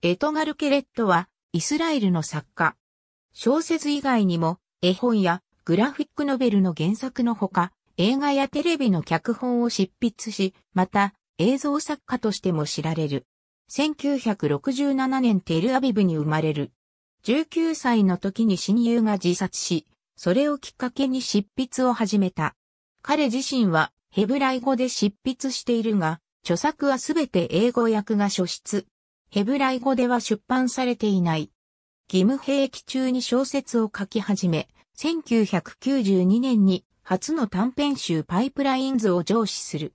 エトガル・ケレットは、イスラエルの作家。小説以外にも、絵本やグラフィックノベルの原作のほか、映画やテレビの脚本を執筆し、また、映像作家としても知られる。1967年テルアビブに生まれる。19歳の時に親友が自殺し、それをきっかけに執筆を始めた。彼自身はヘブライ語で執筆しているが、著作はすべて英語訳が書出。ヘブライ語では出版されていない。義務兵役中に小説を書き始め、1992年に初の短編集パイプラインズを上司する。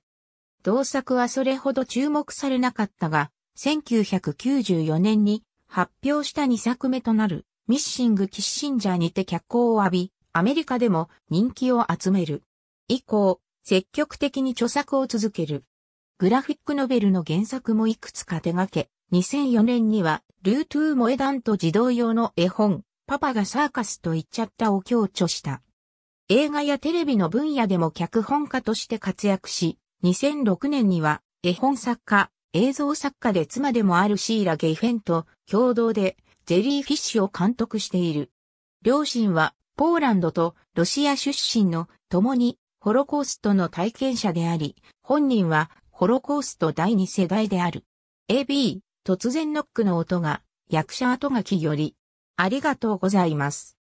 同作はそれほど注目されなかったが、1994年に発表した2作目となるミッシング・キッシンジャーにて脚光を浴び、アメリカでも人気を集める。以降、積極的に著作を続ける。グラフィックノベルの原作もいくつか手掛け、2004年には、ルートゥーモエダンと児童用の絵本、パパがサーカスと言っちゃったを強調した。映画やテレビの分野でも脚本家として活躍し、2006年には絵本作家、映像作家で妻でもあるシーラ・ゲイフェンと共同でジェリーフィッシュを監督している。両親はポーランドとロシア出身の共にホロコーストの体験者であり、本人はホロコースト第二世代である。AB、突然ノックの音が、役者後書きより、ありがとうございます。